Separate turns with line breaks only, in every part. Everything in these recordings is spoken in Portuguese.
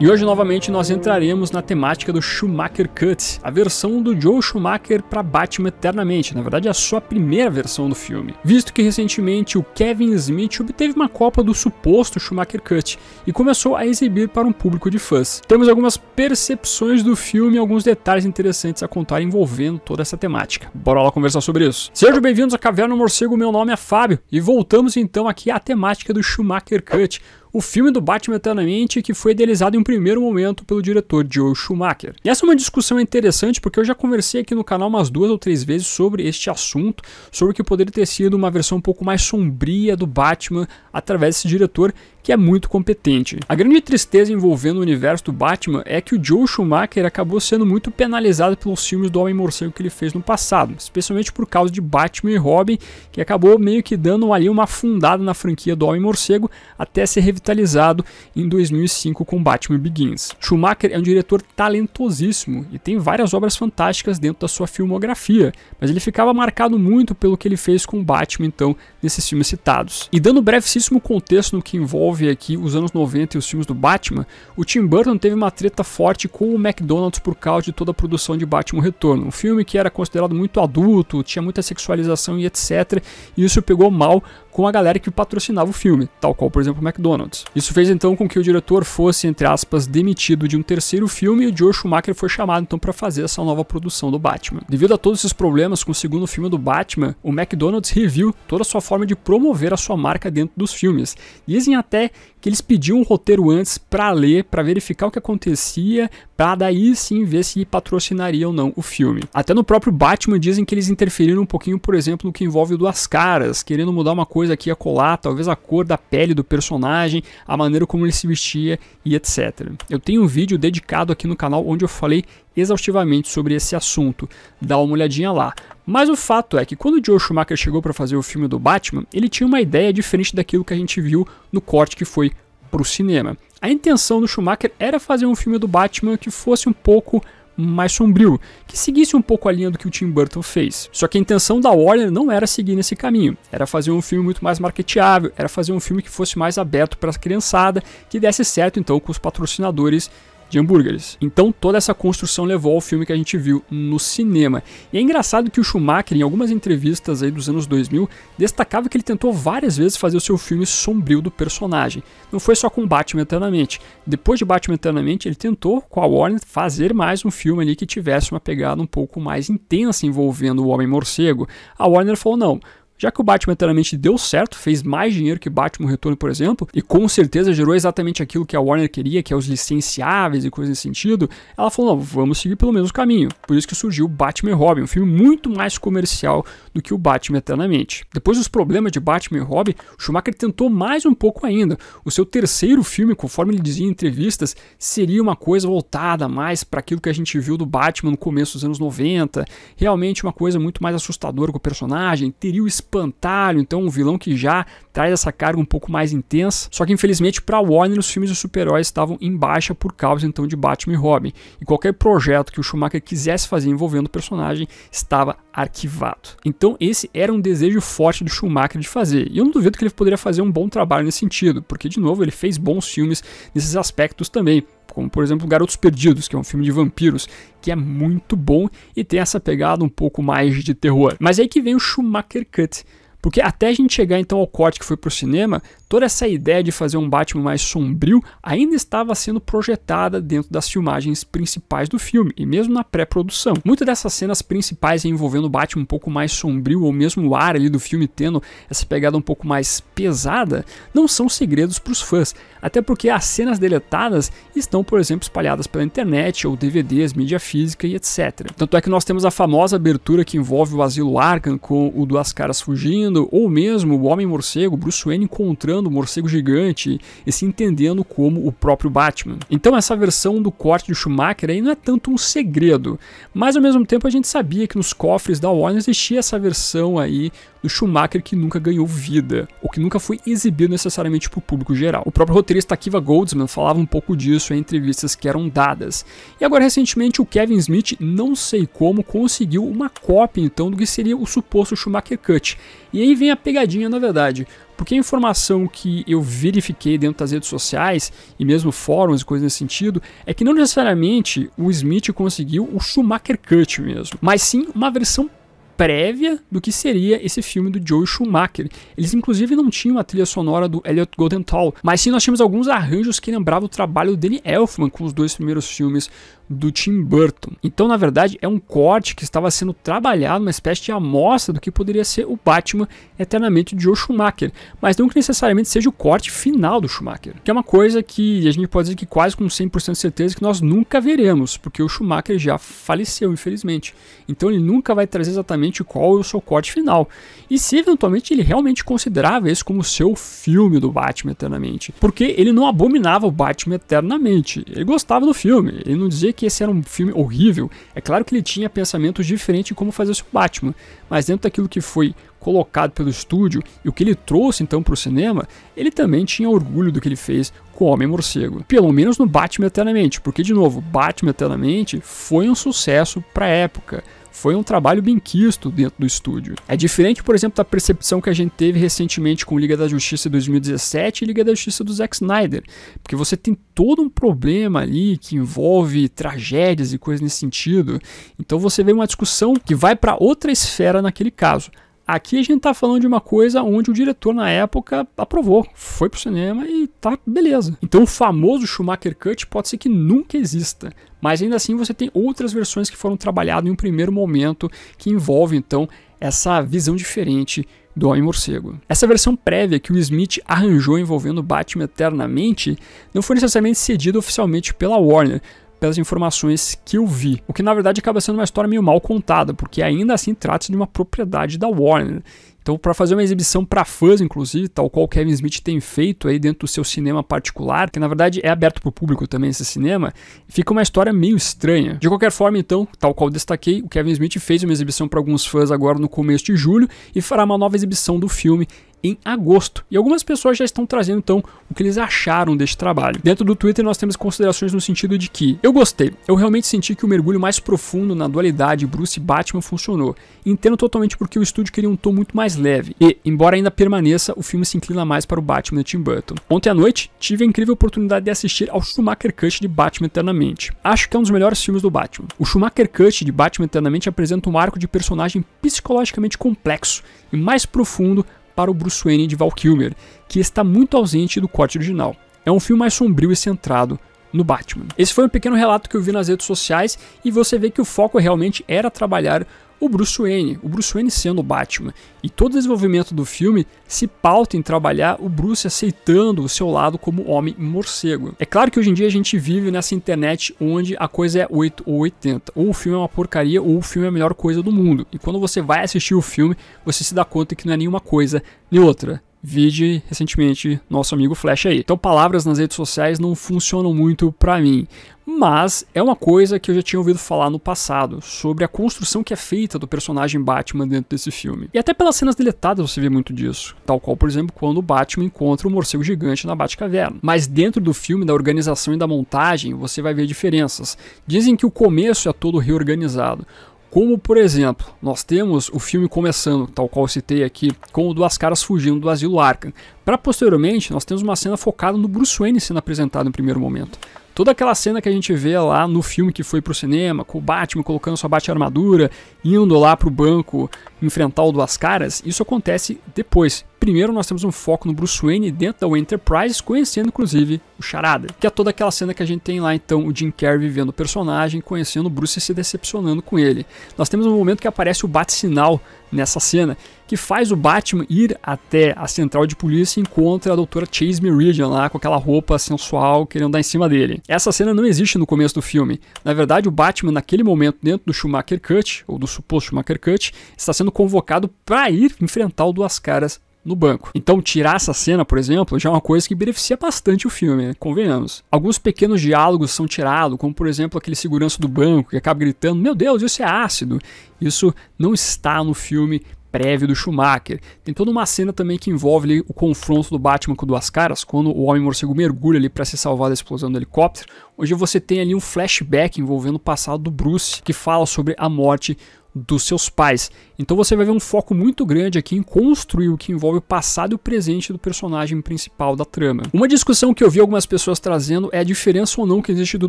E hoje novamente nós entraremos na temática do Schumacher Cut, a versão do Joe Schumacher para Batman Eternamente, na verdade é a sua primeira versão do filme, visto que recentemente o Kevin Smith obteve uma cópia do suposto Schumacher Cut e começou a exibir para um público de fãs. Temos algumas percepções do filme e alguns detalhes interessantes a contar envolvendo toda essa temática. Bora lá conversar sobre isso. Sejam bem-vindos à Caverna Morcego, meu nome é Fábio e voltamos então aqui à temática do Schumacher Cut, o filme do Batman Eternamente que foi idealizado em um primeiro momento pelo diretor Joel Schumacher. E essa é uma discussão interessante porque eu já conversei aqui no canal umas duas ou três vezes sobre este assunto, sobre o que poderia ter sido uma versão um pouco mais sombria do Batman através desse diretor que é muito competente. A grande tristeza envolvendo o universo do Batman é que o Joel Schumacher acabou sendo muito penalizado pelos filmes do Homem-Morcego que ele fez no passado, especialmente por causa de Batman e Robin, que acabou meio que dando ali uma afundada na franquia do Homem-Morcego até ser revitada capitalizado em 2005 com Batman Begins. Schumacher é um diretor talentosíssimo e tem várias obras fantásticas dentro da sua filmografia, mas ele ficava marcado muito pelo que ele fez com Batman então nesses filmes citados. E dando um brevíssimo contexto no que envolve aqui os anos 90 e os filmes do Batman, o Tim Burton teve uma treta forte com o McDonald's por causa de toda a produção de Batman Retorno, um filme que era considerado muito adulto, tinha muita sexualização e etc. E isso pegou mal com a galera que patrocinava o filme, tal qual, por exemplo, o McDonald's. Isso fez então com que o diretor fosse, entre aspas, demitido de um terceiro filme e o Joe Schumacher foi chamado então para fazer essa nova produção do Batman. Devido a todos esses problemas com o segundo filme do Batman, o McDonald's reviu toda a sua forma de promover a sua marca dentro dos filmes. Dizem até que eles pediam um roteiro antes para ler, para verificar o que acontecia, para daí sim ver se patrocinaria ou não o filme. Até no próprio Batman dizem que eles interferiram um pouquinho, por exemplo, no que envolve Duas Caras, querendo mudar uma coisa coisa aqui a colar, talvez a cor da pele do personagem, a maneira como ele se vestia e etc. Eu tenho um vídeo dedicado aqui no canal onde eu falei exaustivamente sobre esse assunto. Dá uma olhadinha lá. Mas o fato é que quando o Joe Schumacher chegou para fazer o filme do Batman, ele tinha uma ideia diferente daquilo que a gente viu no corte que foi para o cinema. A intenção do Schumacher era fazer um filme do Batman que fosse um pouco mais sombrio, que seguisse um pouco a linha do que o Tim Burton fez. Só que a intenção da Warner não era seguir nesse caminho, era fazer um filme muito mais marketeável, era fazer um filme que fosse mais aberto para a criançada, que desse certo então com os patrocinadores de hambúrgueres. Então toda essa construção levou ao filme que a gente viu no cinema. E é engraçado que o Schumacher, em algumas entrevistas aí dos anos 2000, destacava que ele tentou várias vezes fazer o seu filme sombrio do personagem. Não foi só com Batman Eternamente. Depois de Batman Eternamente, ele tentou, com a Warner, fazer mais um filme ali que tivesse uma pegada um pouco mais intensa envolvendo o Homem-Morcego. A Warner falou, não, já que o Batman eternamente deu certo, fez mais dinheiro que Batman Retorno, por exemplo, e com certeza gerou exatamente aquilo que a Warner queria, que é os licenciáveis e coisas nesse sentido, ela falou: não, vamos seguir pelo mesmo caminho. Por isso que surgiu Batman e Robin, um filme muito mais comercial do que o Batman eternamente. Depois dos problemas de Batman e Robin, Schumacher tentou mais um pouco ainda. O seu terceiro filme, conforme ele dizia em entrevistas, seria uma coisa voltada mais para aquilo que a gente viu do Batman no começo dos anos 90, realmente uma coisa muito mais assustadora com o personagem, teria o espantalho, então um vilão que já traz essa carga um pouco mais intensa. Só que infelizmente para Warner os filmes de super-heróis estavam em baixa por causa então de Batman e Robin. E qualquer projeto que o Schumacher quisesse fazer envolvendo o personagem estava arquivado. Então esse era um desejo forte do Schumacher de fazer. E eu não duvido que ele poderia fazer um bom trabalho nesse sentido, porque de novo ele fez bons filmes nesses aspectos também como por exemplo Garotos Perdidos, que é um filme de vampiros, que é muito bom e tem essa pegada um pouco mais de terror. Mas é aí que vem o Schumacher Cut, porque até a gente chegar então ao corte que foi para o cinema, toda essa ideia de fazer um Batman mais sombrio ainda estava sendo projetada dentro das filmagens principais do filme e mesmo na pré-produção. Muitas dessas cenas principais envolvendo o Batman um pouco mais sombrio ou mesmo o ar ali do filme tendo essa pegada um pouco mais pesada não são segredos para os fãs, até porque as cenas deletadas estão, por exemplo, espalhadas pela internet ou DVDs, mídia física e etc. Tanto é que nós temos a famosa abertura que envolve o Asilo Arkham com o Duas Caras fugindo ou mesmo o Homem-Morcego, Bruce Wayne encontrando o morcego gigante e se entendendo como o próprio Batman. Então essa versão do corte de Schumacher aí não é tanto um segredo, mas ao mesmo tempo a gente sabia que nos cofres da Warner existia essa versão aí do Schumacher que nunca ganhou vida, ou que nunca foi exibido necessariamente para o público geral. O próprio roteirista Akiva Goldsman falava um pouco disso em entrevistas que eram dadas. E agora, recentemente, o Kevin Smith, não sei como, conseguiu uma cópia então do que seria o suposto Schumacher Cut. E aí vem a pegadinha, na verdade. Porque a informação que eu verifiquei dentro das redes sociais e mesmo fóruns e coisas nesse sentido é que não necessariamente o Smith conseguiu o Schumacher Cut mesmo, mas sim uma versão prévia do que seria esse filme do Joe Schumacher. Eles inclusive não tinham a trilha sonora do Elliot Goldenthal, mas sim nós tínhamos alguns arranjos que lembravam o trabalho do Danny Elfman com os dois primeiros filmes do Tim Burton. Então, na verdade, é um corte que estava sendo trabalhado, uma espécie de amostra do que poderia ser o Batman eternamente de Joe Schumacher, mas não que necessariamente seja o corte final do Schumacher, que é uma coisa que a gente pode dizer que quase com 100% de certeza que nós nunca veremos, porque o Schumacher já faleceu, infelizmente. Então, ele nunca vai trazer exatamente qual é o seu corte final. E se eventualmente ele realmente considerava esse como seu filme do Batman eternamente, porque ele não abominava o Batman eternamente. Ele gostava do filme, ele não dizia que esse era um filme horrível, é claro que ele tinha pensamentos diferentes em como fazer o seu Batman, mas dentro daquilo que foi colocado pelo estúdio e o que ele trouxe então para o cinema, ele também tinha orgulho do que ele fez com o Homem-Morcego. Pelo menos no Batman Eternamente, porque de novo, Batman Eternamente foi um sucesso para a época foi um trabalho bem quisto dentro do estúdio. É diferente, por exemplo, da percepção que a gente teve recentemente com Liga da Justiça 2017 e Liga da Justiça do Zack Snyder, porque você tem todo um problema ali que envolve tragédias e coisas nesse sentido. Então você vê uma discussão que vai para outra esfera naquele caso. Aqui a gente está falando de uma coisa onde o diretor na época aprovou, foi pro cinema e tá beleza. Então o famoso Schumacher Cut pode ser que nunca exista, mas ainda assim você tem outras versões que foram trabalhadas em um primeiro momento que envolve então essa visão diferente do Homem-Morcego. Essa versão prévia que o Smith arranjou envolvendo Batman eternamente não foi necessariamente cedida oficialmente pela Warner, pelas informações que eu vi. O que na verdade acaba sendo uma história meio mal contada, porque ainda assim trata-se de uma propriedade da Warner. Então, para fazer uma exibição para fãs, inclusive, tal qual Kevin Smith tem feito aí dentro do seu cinema particular, que na verdade é aberto para o público também esse cinema, fica uma história meio estranha. De qualquer forma, então, tal qual destaquei, o Kevin Smith fez uma exibição para alguns fãs agora no começo de julho e fará uma nova exibição do filme em agosto. E algumas pessoas já estão trazendo então o que eles acharam deste trabalho. Dentro do Twitter nós temos considerações no sentido de que eu gostei, eu realmente senti que o mergulho mais profundo na dualidade Bruce e Batman funcionou. Entendo totalmente porque o estúdio queria um tom muito mais leve e, embora ainda permaneça, o filme se inclina mais para o Batman e Tim Burton. Ontem à noite tive a incrível oportunidade de assistir ao Schumacher Cut de Batman Eternamente. Acho que é um dos melhores filmes do Batman. O Schumacher Cut de Batman Eternamente apresenta um arco de personagem psicologicamente complexo e mais profundo para o Bruce Wayne de Val Kilmer, que está muito ausente do corte original. É um filme mais sombrio e centrado no Batman. Esse foi um pequeno relato que eu vi nas redes sociais e você vê que o foco realmente era trabalhar o Bruce Wayne, o Bruce Wayne sendo o Batman. E todo o desenvolvimento do filme se pauta em trabalhar o Bruce aceitando o seu lado como homem morcego. É claro que hoje em dia a gente vive nessa internet onde a coisa é 8 ou 80. Ou o filme é uma porcaria ou o filme é a melhor coisa do mundo. E quando você vai assistir o filme, você se dá conta que não é nenhuma coisa nem outra. Vide recentemente nosso amigo Flash aí. Então, palavras nas redes sociais não funcionam muito para mim. Mas é uma coisa que eu já tinha ouvido falar no passado, sobre a construção que é feita do personagem Batman dentro desse filme. E até pelas cenas deletadas você vê muito disso, tal qual, por exemplo, quando o Batman encontra o um morcego gigante na Batcaverna. Mas dentro do filme, da organização e da montagem, você vai ver diferenças. Dizem que o começo é todo reorganizado. Como, por exemplo, nós temos o filme começando, tal qual eu citei aqui, com duas caras fugindo do asilo Arkham. Para posteriormente, nós temos uma cena focada no Bruce Wayne sendo apresentado no primeiro momento. Toda aquela cena que a gente vê lá no filme que foi pro cinema, com o Batman colocando sua bate-armadura, indo lá pro banco enfrentar o Duas Caras, isso acontece depois. Primeiro nós temos um foco no Bruce Wayne dentro da Enterprise, conhecendo inclusive o Charada, que é toda aquela cena que a gente tem lá então o Jim Carrey vivendo o personagem, conhecendo o Bruce e se decepcionando com ele. Nós temos um momento que aparece o bate-sinal nessa cena, que faz o Batman ir até a central de polícia e encontra a doutora Chase Meridian lá com aquela roupa sensual querendo dar em cima dele. Essa cena não existe no começo do filme. Na verdade, o Batman, naquele momento, dentro do Schumacher Cut, ou do suposto Schumacher Cut, está sendo convocado para ir enfrentar o Duas Caras no banco. Então, tirar essa cena, por exemplo, já é uma coisa que beneficia bastante o filme, né? convenhamos. Alguns pequenos diálogos são tirados, como por exemplo aquele segurança do banco que acaba gritando: Meu Deus, isso é ácido. Isso não está no filme prévio do Schumacher. Tem toda uma cena também que envolve ali, o confronto do Batman com duas caras, quando o Homem-Morcego mergulha ali para se salvar da explosão do helicóptero, hoje você tem ali um flashback envolvendo o passado do Bruce, que fala sobre a morte dos seus pais. Então você vai ver um foco muito grande aqui em construir o que envolve o passado e o presente do personagem principal da trama. Uma discussão que eu vi algumas pessoas trazendo é a diferença ou não que existe do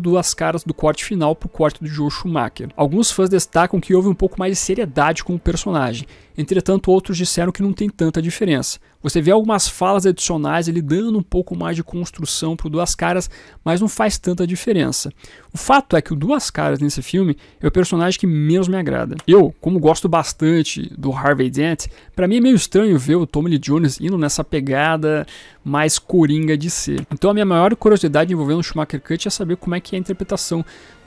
duas caras do corte final pro corte do Joe Schumacher. Alguns fãs destacam que houve um pouco mais de seriedade com o personagem. Entretanto, outros disseram que não tem tanta diferença. Você vê algumas falas adicionais, ele dando um pouco mais de construção pro Duas Caras, mas não faz tanta diferença. O fato é que o Duas Caras nesse filme é o personagem que menos me agrada. Eu, como gosto bastante do Harvey Dent, para mim é meio estranho ver o Tommy Lee Jones indo nessa pegada mais coringa de ser. Então a minha maior curiosidade envolvendo o Schumacher Cut é saber como é que é a interpretação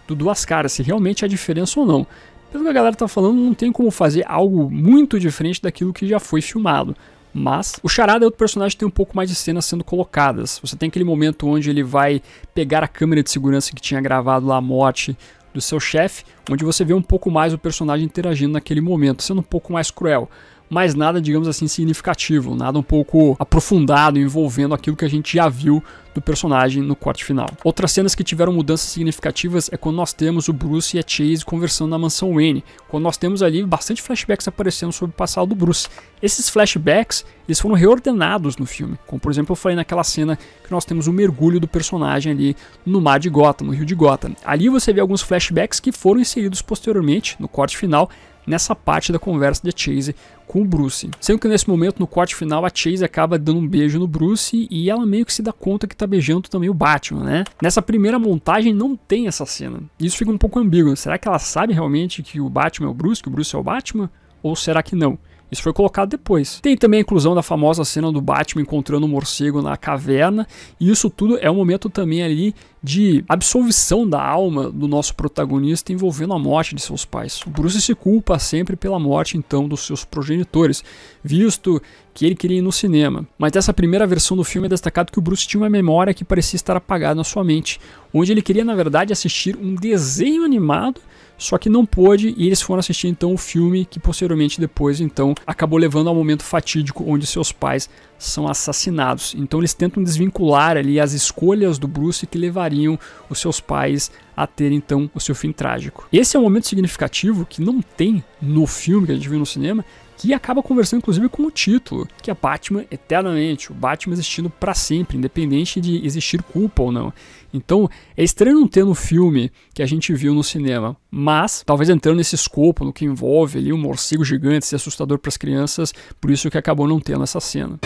do Duas Caras, se realmente há diferença ou não. Pelo que a galera tá falando, não tem como fazer algo muito diferente daquilo que já foi filmado. Mas o Charada é outro personagem que tem um pouco mais de cenas sendo colocadas. Você tem aquele momento onde ele vai pegar a câmera de segurança que tinha gravado lá a morte do seu chefe, onde você vê um pouco mais o personagem interagindo naquele momento, sendo um pouco mais cruel mas nada, digamos assim, significativo, nada um pouco aprofundado envolvendo aquilo que a gente já viu do personagem no corte final. Outras cenas que tiveram mudanças significativas é quando nós temos o Bruce e a Chase conversando na mansão Wayne, quando nós temos ali bastante flashbacks aparecendo sobre o passado do Bruce. Esses flashbacks, eles foram reordenados no filme, como por exemplo eu falei naquela cena que nós temos o mergulho do personagem ali no mar de Gotham, no rio de Gotham. Ali você vê alguns flashbacks que foram inseridos posteriormente no corte final nessa parte da conversa de Chase com o Bruce. Sendo que nesse momento, no corte final, a Chase acaba dando um beijo no Bruce e ela meio que se dá conta que tá beijando também o Batman, né? Nessa primeira montagem não tem essa cena. Isso fica um pouco ambíguo. Será que ela sabe realmente que o Batman é o Bruce, que o Bruce é o Batman? Ou será que não? Isso foi colocado depois. Tem também a inclusão da famosa cena do Batman encontrando um morcego na caverna, e isso tudo é um momento também ali de absolvição da alma do nosso protagonista envolvendo a morte de seus pais. O Bruce se culpa sempre pela morte então dos seus progenitores, visto que ele queria ir no cinema. Mas nessa primeira versão do filme é destacado que o Bruce tinha uma memória que parecia estar apagada na sua mente, onde ele queria na verdade assistir um desenho animado só que não pôde e eles foram assistir então o filme que posteriormente depois então acabou levando ao momento fatídico onde seus pais são assassinados. Então eles tentam desvincular ali as escolhas do Bruce que levariam os seus pais a ter então o seu fim trágico. Esse é um momento significativo que não tem no filme que a gente viu no cinema que acaba conversando inclusive com o título, que é Batman eternamente, o Batman existindo para sempre, independente de existir culpa ou não. Então, é estranho não ter no filme que a gente viu no cinema, mas talvez entrando nesse escopo, no que envolve ali um morcego gigante, ser assustador para as crianças, por isso que acabou não tendo essa cena.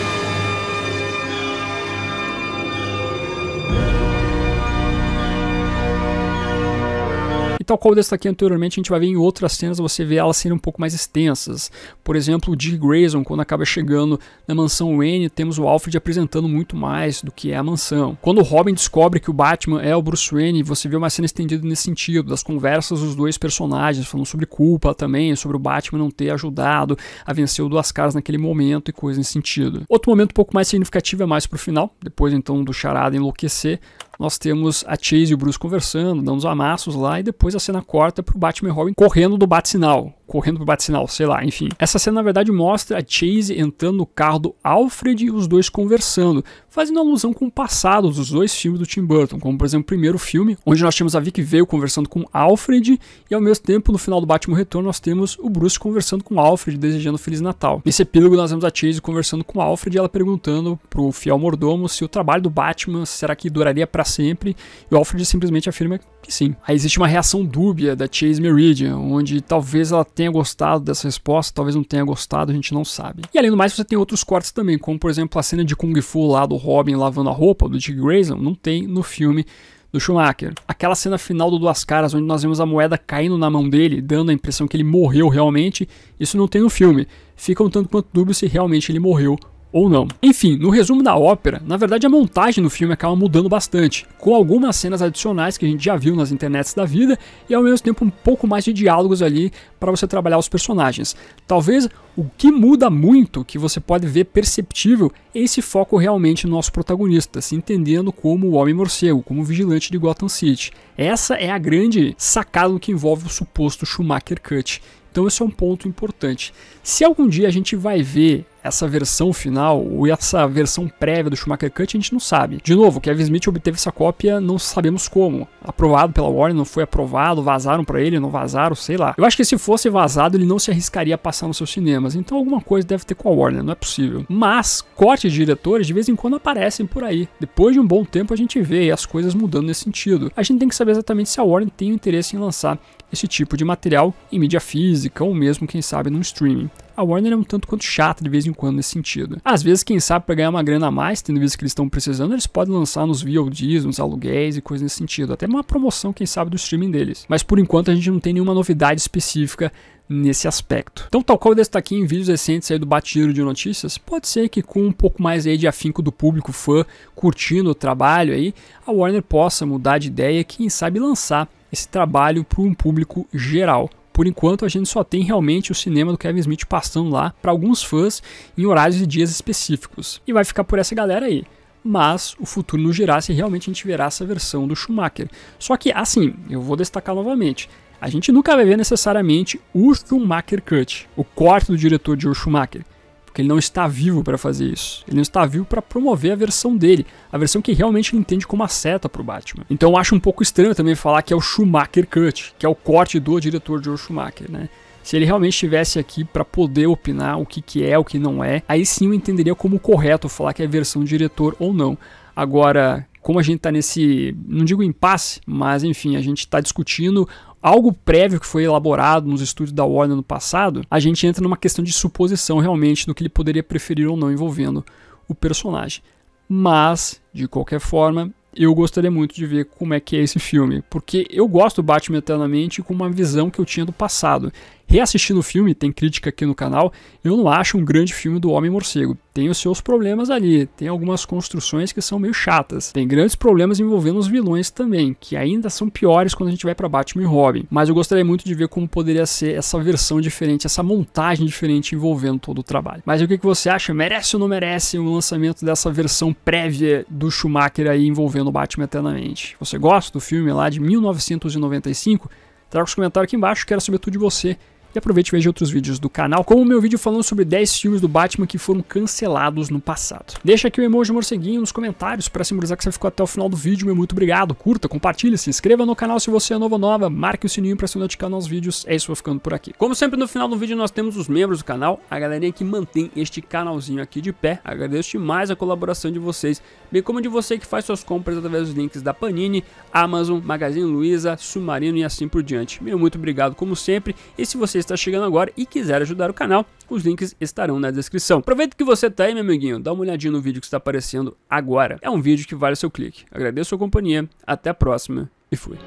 E tal qual destaquei anteriormente, a gente vai ver em outras cenas você vê elas sendo um pouco mais extensas. Por exemplo, o Dick Grayson, quando acaba chegando na mansão Wayne, temos o Alfred apresentando muito mais do que é a mansão. Quando o Robin descobre que o Batman é o Bruce Wayne, você vê uma cena estendida nesse sentido, das conversas dos dois personagens, falando sobre culpa também, sobre o Batman não ter ajudado a vencer o Duas Caras naquele momento e coisa nesse sentido. Outro momento um pouco mais significativo é mais pro final, depois então do Charada enlouquecer, nós temos a Chase e o Bruce conversando, dando uns amassos lá, e depois a cena corta pro Batman Robin correndo do bate-sinal correndo pro bate-sinal, sei lá, enfim. Essa cena, na verdade, mostra a Chase entrando no carro do Alfred e os dois conversando, fazendo alusão com o passado dos dois filmes do Tim Burton, como por exemplo o primeiro filme, onde nós tínhamos a Vic Veio conversando com Alfred e ao mesmo tempo no final do Batman Retorno nós temos o Bruce conversando com Alfred, desejando Feliz Natal. Nesse epílogo nós vemos a Chase conversando com Alfred e ela perguntando pro fiel mordomo se o trabalho do Batman será que duraria para sempre e o Alfred simplesmente afirma que sim. Aí existe uma reação dúbia da Chase Meridian, onde talvez ela tenha tenha gostado dessa resposta, talvez não tenha gostado, a gente não sabe. E além do mais, você tem outros cortes também, como por exemplo a cena de Kung Fu lá do Robin lavando a roupa do Dick Grayson, não tem no filme do Schumacher. Aquela cena final do Duas Caras, onde nós vemos a moeda caindo na mão dele, dando a impressão que ele morreu realmente, isso não tem no filme. Fica um tanto quanto dúbio se realmente ele morreu ou não. Enfim, no resumo da ópera, na verdade a montagem no filme acaba mudando bastante, com algumas cenas adicionais que a gente já viu nas internets da vida e ao mesmo tempo um pouco mais de diálogos ali para você trabalhar os personagens. Talvez o que muda muito, que você pode ver perceptível, é esse foco realmente no nosso protagonista, se entendendo como o Homem-Morcego, como o vigilante de Gotham City. Essa é a grande sacada que envolve o suposto Schumacher Cut. Então esse é um ponto importante. Se algum dia a gente vai ver essa versão final ou essa versão prévia do Schumacher Cut, a gente não sabe. De novo, Kevin Smith obteve essa cópia, não sabemos como. Aprovado pela Warner, não foi aprovado, vazaram para ele, não vazaram, sei lá. Eu acho que se fosse vazado, ele não se arriscaria a passar nos seus cinemas. Então alguma coisa deve ter com a Warner, não é possível. Mas cortes de diretores de vez em quando aparecem por aí. Depois de um bom tempo a gente vê as coisas mudando nesse sentido. A gente tem que saber exatamente se a Warner tem interesse em lançar esse tipo de material em mídia física ou mesmo, quem sabe, num streaming. A Warner é um tanto quanto chata de vez em quando nesse sentido. Às vezes, quem sabe, para ganhar uma grana a mais, tendo visto que eles estão precisando, eles podem lançar nos VODs, nos aluguéis e coisas nesse sentido. Até uma promoção, quem sabe, do streaming deles. Mas por enquanto a gente não tem nenhuma novidade específica nesse aspecto. Então, tal qual eu destaquei em vídeos recentes aí do Batido de Notícias, pode ser que com um pouco mais aí de afinco do público fã curtindo o trabalho aí, a Warner possa mudar de ideia e quem sabe lançar esse trabalho para um público geral. Por enquanto, a gente só tem realmente o cinema do Kevin Smith passando lá para alguns fãs em horários e dias específicos. E vai ficar por essa galera aí mas o futuro nos dirá se realmente a gente verá essa versão do Schumacher. Só que, assim, eu vou destacar novamente, a gente nunca vai ver necessariamente o Schumacher Cut, o corte do diretor de Schumacher porque ele não está vivo para fazer isso. Ele não está vivo para promover a versão dele, a versão que realmente ele entende como a seta para o Batman. Então eu acho um pouco estranho também falar que é o Schumacher Cut, que é o corte do diretor Joe Schumacher, né? Se ele realmente estivesse aqui para poder opinar o que, que é, o que não é, aí sim eu entenderia como correto falar que é versão do diretor ou não. Agora, como a gente está nesse, não digo impasse, mas enfim, a gente está discutindo algo prévio que foi elaborado nos estudos da Warner no passado, a gente entra numa questão de suposição realmente do que ele poderia preferir ou não envolvendo o personagem. Mas, de qualquer forma, eu gostaria muito de ver como é que é esse filme, porque eu gosto do Batman Eternamente com uma visão que eu tinha do passado. Reassistindo o filme, tem crítica aqui no canal, eu não acho um grande filme do Homem-Morcego. Tem os seus problemas ali, tem algumas construções que são meio chatas. Tem grandes problemas envolvendo os vilões também, que ainda são piores quando a gente vai para Batman e Robin. Mas eu gostaria muito de ver como poderia ser essa versão diferente, essa montagem diferente envolvendo todo o trabalho. Mas o que, você acha? Merece ou não merece o lançamento dessa versão prévia do Schumacher aí envolvendo o Batman eternamente? Você gosta do filme lá de 1995? Traga os comentários aqui embaixo, quero saber tudo de você. E aproveite e veja outros vídeos do canal, como o meu vídeo falando sobre 10 filmes do Batman que foram cancelados no passado. Deixa aqui o emoji morceguinho nos comentários para simbolizar que você ficou até o final do vídeo, meu muito obrigado. Curta, compartilhe, se inscreva no canal se você é novo ou nova, marque o sininho para se notificar nos vídeos. É isso, vou ficando por aqui. Como sempre no final do vídeo nós temos os membros do canal, a galerinha que mantém este canalzinho aqui de pé. Agradeço demais a colaboração de vocês, bem como de você que faz suas compras através dos links da Panini, Amazon, Magazine Luiza, Submarino e assim por diante. Meu muito obrigado como sempre. E se vocês está chegando agora e quiser ajudar o canal, os links estarão na descrição. Aproveita que você está aí, meu amiguinho, dá uma olhadinha no vídeo que está aparecendo agora. É um vídeo que vale o seu clique. Agradeço a sua companhia, até a próxima e fui.